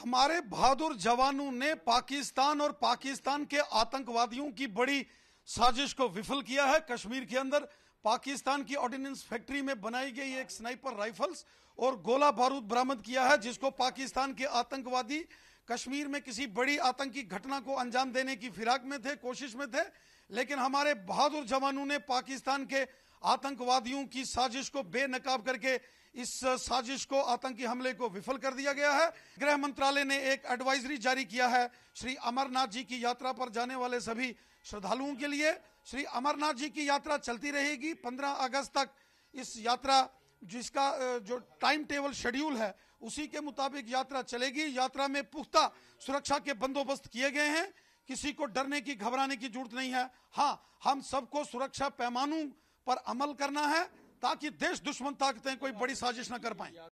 हमारे बहादुर जवानों ने पाकिस्तान और पाकिस्तान के आतंकवादियों की बड़ी साजिश को विफल किया है कश्मीर के अंदर पाकिस्तान की ऑर्डिनेंस फैक्ट्री में बनाई गई एक स्नाइपर राइफल्स और गोला बारूद बरामद किया है जिसको पाकिस्तान के आतंकवादी कश्मीर में किसी बड़ी आतंकी घटना को अंजाम देने की फिराक में थे कोशिश में थे लेकिन हमारे बहादुर जवानों ने पाकिस्तान के आतंकवादियों की साजिश को बेनकाब करके इस साजिश को आतंकी हमले को विफल कर दिया गया है गृह मंत्रालय ने एक एडवाइजरी जारी किया है श्री अमरनाथ जी की यात्रा पर जाने वाले सभी श्रद्धालुओं के लिए श्री अमरनाथ जी की यात्रा चलती रहेगी 15 अगस्त तक इस यात्रा जिसका जो टाइम टेबल शेड्यूल है उसी के मुताबिक यात्रा चलेगी यात्रा में पुख्ता सुरक्षा के बंदोबस्त किए गए हैं किसी को डरने की घबराने की जरूरत नहीं है हाँ हम सबको सुरक्षा पैमानों पर अमल करना है ताकि देश दुश्मन ताकतें कोई बड़ी साजिश ना कर पाए